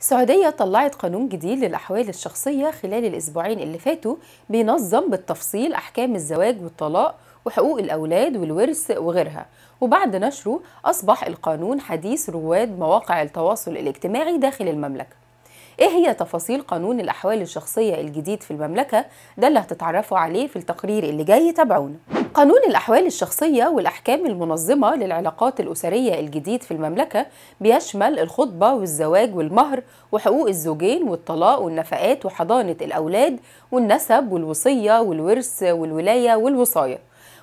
السعودية طلعت قانون جديد للأحوال الشخصية خلال الأسبوعين اللي فاتوا بينظم بالتفصيل أحكام الزواج والطلاق وحقوق الأولاد والورث وغيرها وبعد نشره أصبح القانون حديث رواد مواقع التواصل الاجتماعي داخل المملكة إيه هي تفاصيل قانون الأحوال الشخصية الجديد في المملكة؟ ده اللي هتتعرفوا عليه في التقرير اللي جاي تابعونا قانون الأحوال الشخصية والأحكام المنظمة للعلاقات الأسرية الجديد في المملكة بيشمل الخطبة والزواج والمهر وحقوق الزوجين والطلاق والنفقات وحضانة الأولاد والنسب والوصية والورث والولاية والوصاية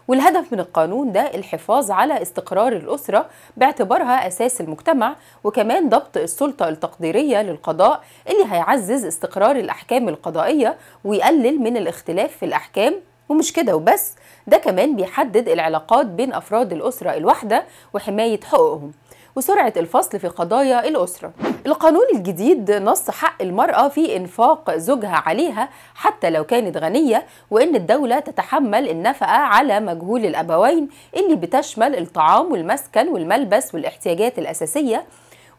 والهدف من القانون ده الحفاظ على استقرار الأسرة باعتبارها أساس المجتمع وكمان ضبط السلطة التقديرية للقضاء اللي هيعزز استقرار الأحكام القضائية ويقلل من الاختلاف في الأحكام ومش كده وبس ده كمان بيحدد العلاقات بين أفراد الأسرة الواحدة وحماية حقوقهم وسرعة الفصل في قضايا الأسرة القانون الجديد نص حق المرأة في إنفاق زوجها عليها حتى لو كانت غنية وإن الدولة تتحمل النفقة على مجهول الأبوين اللي بتشمل الطعام والمسكن والملبس والاحتياجات الأساسية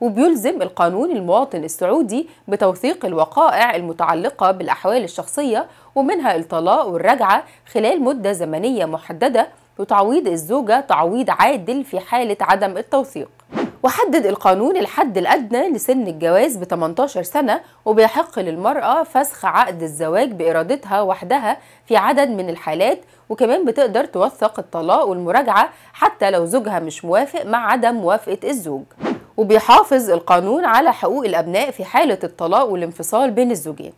وبيلزم القانون المواطن السعودي بتوثيق الوقائع المتعلقة بالأحوال الشخصية ومنها الطلاق والرجعة خلال مدة زمنية محددة وتعويض الزوجة تعويض عادل في حالة عدم التوثيق وحدد القانون الحد الأدنى لسن الجواز ب 18 سنة وبيحق للمرأة فسخ عقد الزواج بإرادتها وحدها في عدد من الحالات وكمان بتقدر توثق الطلاق والمراجعة حتى لو زوجها مش موافق مع عدم موافقة الزوج وبيحافظ القانون على حقوق الأبناء في حالة الطلاق والانفصال بين الزوجين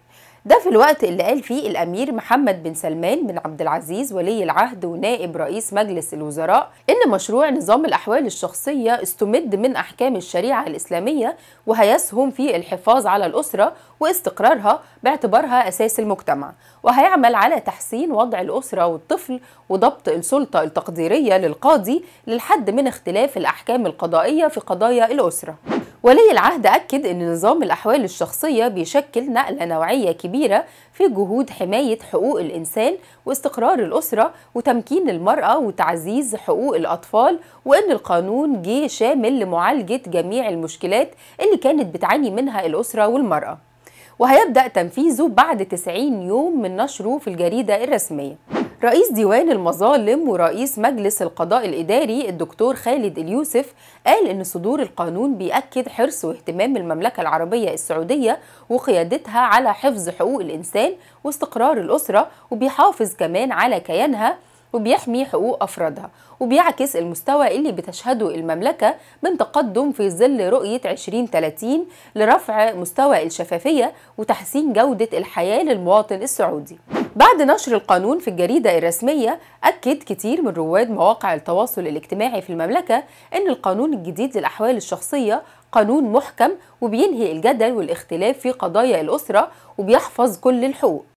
ده في الوقت اللي قال فيه الأمير محمد بن سلمان بن عبد العزيز ولي العهد ونائب رئيس مجلس الوزراء إن مشروع نظام الأحوال الشخصية استمد من أحكام الشريعة الإسلامية وهيسهم في الحفاظ على الأسرة واستقرارها باعتبارها أساس المجتمع وهيعمل على تحسين وضع الأسرة والطفل وضبط السلطة التقديرية للقاضي للحد من اختلاف الأحكام القضائية في قضايا الأسرة ولي العهد أكد أن نظام الأحوال الشخصية بيشكل نقلة نوعية كبيرة في جهود حماية حقوق الإنسان واستقرار الأسرة وتمكين المرأة وتعزيز حقوق الأطفال وأن القانون جه شامل لمعالجة جميع المشكلات اللي كانت بتعاني منها الأسرة والمرأة وهيبدأ تنفيذه بعد 90 يوم من نشره في الجريدة الرسمية رئيس ديوان المظالم ورئيس مجلس القضاء الإداري الدكتور خالد اليوسف قال إن صدور القانون بيأكد حرص واهتمام المملكة العربية السعودية وقيادتها على حفظ حقوق الإنسان واستقرار الأسرة وبيحافظ كمان على كيانها وبيحمي حقوق أفرادها وبيعكس المستوى اللي بتشهده المملكة من تقدم في ظل رؤية 2030 لرفع مستوى الشفافية وتحسين جودة الحياة للمواطن السعودي بعد نشر القانون في الجريدة الرسمية أكد كتير من رواد مواقع التواصل الاجتماعي في المملكة أن القانون الجديد للأحوال الشخصية قانون محكم وبينهي الجدل والاختلاف في قضايا الأسرة وبيحفظ كل الحقوق